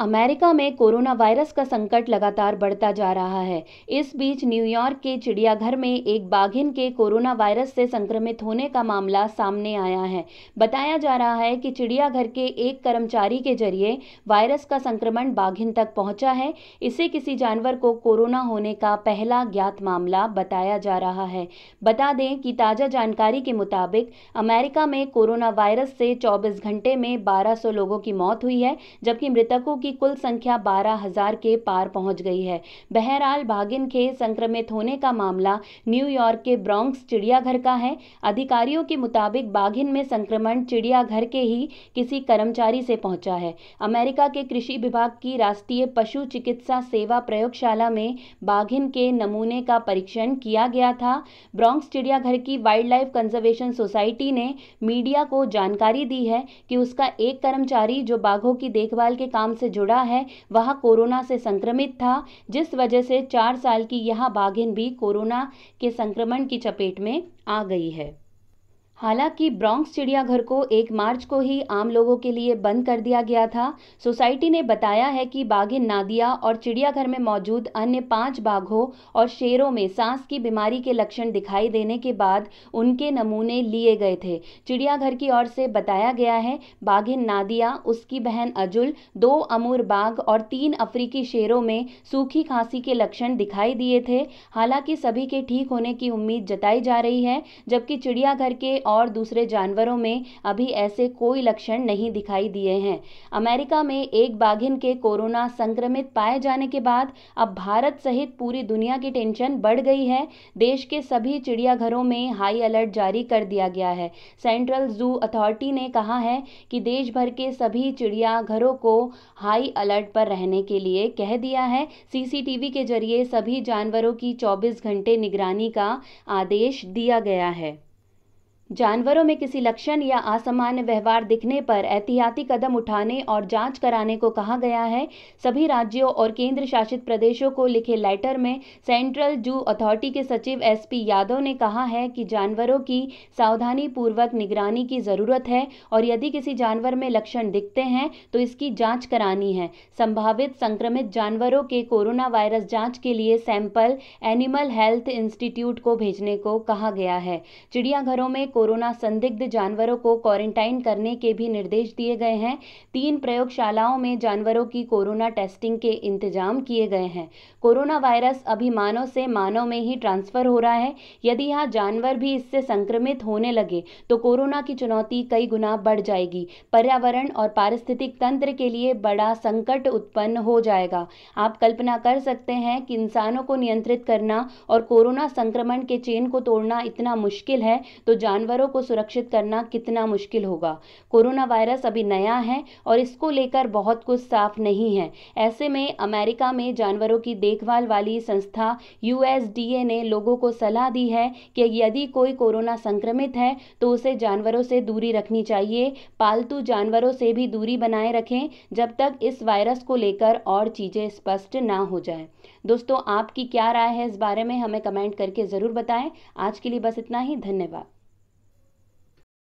America में corona virus का संकट लगातार बढ़ता जा रहा है इस बीच न्यूयॉर्क के चिड़ियाघर में एक बाघिन के कोरोना वायरस से संक्रमित होने का मामला सामने आया है बताया जा रहा है कि चिड़ियाघर के एक कर्मचारी के जरिए वायरस का संक्रमण बाघिन तक पहुंचा है इसे किसी जानवर को कोरोना होने का पहला ज्ञात मामला बताया जा रहा है बता दें कि ताज़ा जानकारी के मुताबिक अमेरिका में कोरोना वायरस से चौबीस घंटे में बारह लोगों की मौत हुई है जबकि मृतकों की की कुल संख्या बारह हजार के पार पहुंच गई है बहरहाल बाघिन के संक्रमित होने का मामला न्यूयॉर्क के ब्रॉन्क्स चिड़ियाघर का है अधिकारियों के मुताबिक बाघिन में संक्रमण चिड़ियाघर के ही किसी कर्मचारी से पहुंचा है अमेरिका के कृषि विभाग की राष्ट्रीय पशु चिकित्सा सेवा प्रयोगशाला में बाघिन के नमूने का परीक्षण किया गया था ब्रॉन्क्स चिड़ियाघर की वाइल्ड लाइफ कंजर्वेशन सोसाइटी ने मीडिया को जानकारी दी है कि उसका एक कर्मचारी जो बाघों की देखभाल के काम से जुड़ा है वह कोरोना से संक्रमित था जिस वजह से चार साल की यह बाघिन भी कोरोना के संक्रमण की चपेट में आ गई है हालांकि ब्रॉन्क्स चिड़ियाघर को 1 मार्च को ही आम लोगों के लिए बंद कर दिया गया था सोसाइटी ने बताया है कि बाघिन नादिया और चिड़ियाघर में मौजूद अन्य पांच बाघों और शेरों में सांस की बीमारी के लक्षण दिखाई देने के बाद उनके नमूने लिए गए थे चिड़ियाघर की ओर से बताया गया है बाघिन नादिया उसकी बहन अजुल दो अमूर बाघ और तीन अफ्रीकी शेरों में सूखी खांसी के लक्षण दिखाई दिए थे हालांकि सभी के ठीक होने की उम्मीद जताई जा रही है जबकि चिड़ियाघर के और दूसरे जानवरों में अभी ऐसे कोई लक्षण नहीं दिखाई दिए हैं अमेरिका में एक बाघिन के कोरोना संक्रमित पाए जाने के बाद अब भारत सहित पूरी दुनिया की टेंशन बढ़ गई है देश के सभी चिड़ियाघरों में हाई अलर्ट जारी कर दिया गया है सेंट्रल जू अथॉरिटी ने कहा है कि देश भर के सभी चिड़ियाघरों को हाई अलर्ट पर रहने के लिए कह दिया है सीसीटीवी के जरिए सभी जानवरों की 24 घंटे निगरानी का आदेश दिया गया है जानवरों में किसी लक्षण या असामान्य व्यवहार दिखने पर एहतियाती कदम उठाने और जांच कराने को कहा गया है सभी राज्यों और केंद्र शासित प्रदेशों को लिखे लेटर में सेंट्रल जू अथॉरिटी के सचिव एसपी यादव ने कहा है कि जानवरों की सावधानी पूर्वक निगरानी की ज़रूरत है और यदि किसी जानवर में लक्षण दिखते हैं तो इसकी जाँच करानी है संभावित संक्रमित जानवरों के कोरोना वायरस जाँच के लिए सैंपल एनिमल हेल्थ इंस्टीट्यूट को भेजने को कहा गया है चिड़ियाघरों में कोरोना संदिग्ध जानवरों को क्वारंटाइन करने के भी निर्देश दिए गए हैं तीन प्रयोगशालाओं में जानवरों की कोरोना टेस्टिंग के इंतजाम किए गए हैं कोरोना वायरस अभी मानव से मानव में ही ट्रांसफर हो रहा है यदि यहाँ जानवर भी इससे संक्रमित होने लगे तो कोरोना की चुनौती कई गुना बढ़ जाएगी पर्यावरण और पारिस्थितिक तंत्र के लिए बड़ा संकट उत्पन्न हो जाएगा आप कल्पना कर सकते हैं कि इंसानों को नियंत्रित करना और कोरोना संक्रमण के चेन को तोड़ना इतना मुश्किल है तो जानवर जानवरों को सुरक्षित करना कितना मुश्किल होगा कोरोना वायरस अभी नया है और इसको लेकर बहुत कुछ साफ नहीं है ऐसे में अमेरिका में जानवरों की देखभाल वाली संस्था यू ने लोगों को सलाह दी है कि यदि कोई कोरोना संक्रमित है तो उसे जानवरों से दूरी रखनी चाहिए पालतू जानवरों से भी दूरी बनाए रखें जब तक इस वायरस को लेकर और चीज़ें स्पष्ट ना हो जाए दोस्तों आपकी क्या राय है इस बारे में हमें कमेंट करके ज़रूर बताएं आज के लिए बस इतना ही धन्यवाद